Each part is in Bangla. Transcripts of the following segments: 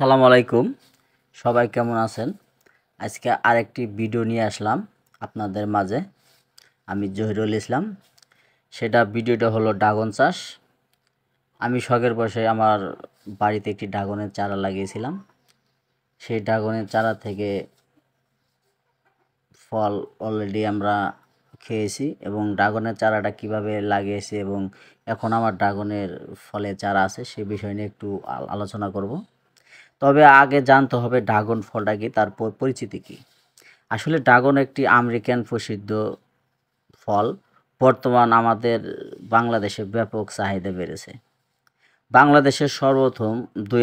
সালাম আলাইকুম সবাই কেমন আছেন আজকে আরেকটি ভিডিও নিয়ে আসলাম আপনাদের মাঝে আমি জহিরুল ইসলাম সেটা ভিডিওটা হলো ড্রাগন চাষ আমি শখের বসে আমার বাড়িতে একটি ড্রাগনের চারা লাগিয়েছিলাম সেই ড্রাগনের চারা থেকে ফল অলরেডি আমরা খেয়েছি এবং ড্রাগনের চারাটা কিভাবে লাগিয়েছি এবং এখন আমার ড্রাগনের ফলে চারা আছে সে বিষয় নিয়ে একটু আলোচনা করব তবে আগে জানতে হবে ড্রাগন ফলটা কি তার পরিচিতি কি আসলে ড্রাগন একটি আমেরিকান প্রসিদ্ধ ফল বর্তমান আমাদের বাংলাদেশে ব্যাপক চাহিদা বেড়েছে বাংলাদেশে সর্বপ্রথম দুই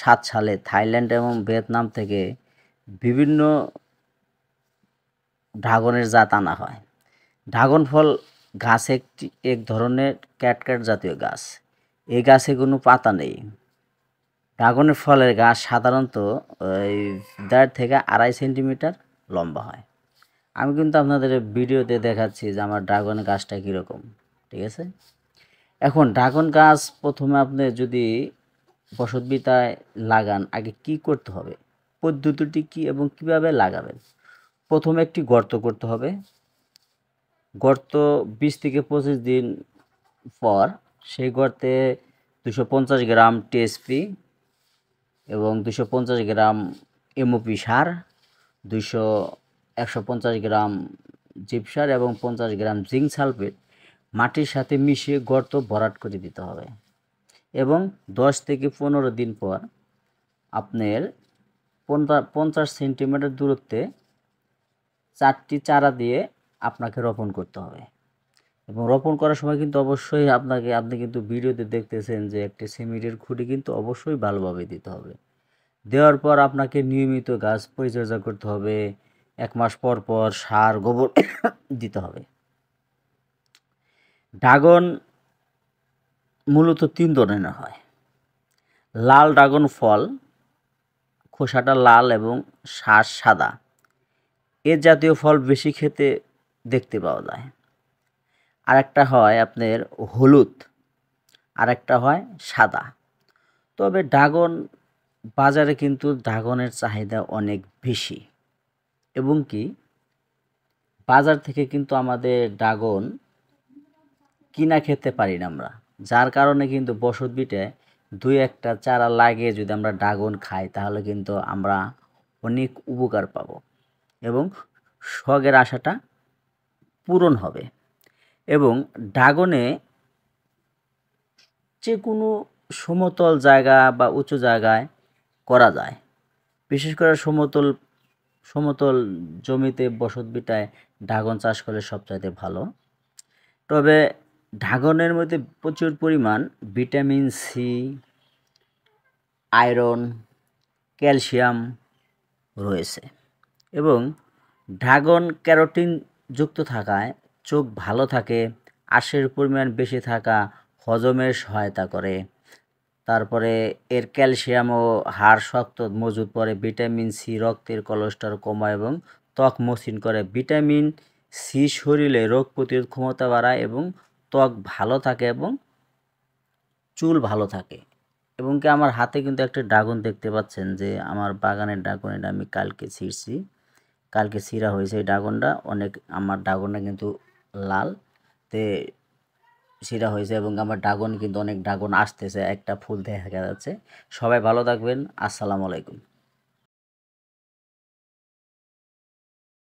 সাত সালে থাইল্যান্ড এবং ভিয়েতনাম থেকে বিভিন্ন ড্রাগনের জাত আনা হয় ড্রাগন ফল গাছ একটি এক ধরনের ক্যাটক্যাট জাতীয় গাছ এই গাছে কোনো পাতা নেই ড্রাগনের ফলের গাছ সাধারণত ওই দেড় থেকে আড়াই সেন্টিমিটার লম্বা হয় আমি কিন্তু আপনাদের ভিডিওতে দেখাচ্ছি যে আমার ড্রাগনের গাছটা কীরকম ঠিক আছে এখন ড্রাগন গাছ প্রথমে আপনি যদি বসতবিতায় লাগান আগে কি করতে হবে পদ্ধতিটি কি এবং কিভাবে লাগাবেন প্রথমে একটি গর্ত করতে হবে গর্ত বিশ থেকে পঁচিশ দিন পর সেই গর্তে দুশো গ্রাম টিএসপি এবং দুশো পঞ্চাশ গ্রাম এমওপি সার দুশো একশো পঞ্চাশ গ্রাম জিপসার এবং পঞ্চাশ গ্রাম জিঙ্ক সালফেট মাটির সাথে মিশিয়ে গর্ত ভরাট করে দিতে হবে এবং দশ থেকে পনেরো দিন পর আপনার পঞ্চাশ সেন্টিমিটার দূরত্বে চারটি চারা দিয়ে আপনাকে রোপণ করতে হবে এবং রোপণ করার সময় কিন্তু অবশ্যই আপনাকে আপনি কিন্তু ভিডিওতে দেখতেছেন যে একটি সিমিটের খুঁটি কিন্তু অবশ্যই ভালোভাবে দিতে হবে দেওয়ার পর আপনাকে নিয়মিত গাছ পরিচর্যা করতে হবে এক মাস পর পর সার গোবর দিতে হবে ড্রাগন মূলত তিন ধরনের হয় লাল ড্রাগন ফল খোসাটা লাল এবং শ্বাস সাদা এ জাতীয় ফল বেশি খেতে দেখতে পাওয়া যায় আর একটা হয় আপনার হলুদ আর একটা হয় সাদা তবে ড্রাগন বাজারে কিন্তু ড্রাগনের চাহিদা অনেক বেশি এবং কি বাজার থেকে কিন্তু আমাদের ড্রাগন কিনা খেতে পারি না আমরা যার কারণে কিন্তু বসত বিটে দুই একটা চারা লাগিয়ে যদি আমরা ড্রাগন খাই তাহলে কিন্তু আমরা অনেক উপকার পাব এবং শখের আশাটা পূরণ হবে এবং ড্রাগনে যে কোনো সমতল জায়গা বা উঁচু জায়গায় করা যায় বিশেষ করে সমতল সমতল জমিতে বসত বিটায় ড্রাগন চাষ করলে সবচাইতে ভালো তবে ড্রাগনের মধ্যে প্রচুর পরিমাণ ভিটামিন সি আয়রন ক্যালসিয়াম রয়েছে এবং ড্রাগন ক্যারোটিন যুক্ত থাকায় চোখ ভালো থাকে আশের পরিমাণ বেশি থাকা হজমের সহায়তা করে তারপরে এর ক্যালসিয়াম ও হাড় শক্ত মজুত পরে ভিটামিন সি রক্তের কোলেস্টর কমায় এবং ত্বক মসৃণ করে ভিটামিন সি শরীরে রোগ প্রতিরোধ ক্ষমতা বাড়ায় এবং ত্বক ভালো থাকে এবং চুল ভালো থাকে এবং কি আমার হাতে কিন্তু একটা ড্রাগন দেখতে পাচ্ছেন যে আমার বাগানের ড্রাগন এটা আমি কালকে ছিঁড়ছি কালকে ছিঁড়া হয়েছে এই ড্রাগনটা অনেক আমার ড্রাগনটা কিন্তু লাল তে সেটা হয়েছে এবং আমার ড্রাগন কিন্তু অনেক ড্রাগন আসতেছে একটা ফুল দেখা যাচ্ছে সবাই ভালো থাকবেন আসসালামু আলাইকুম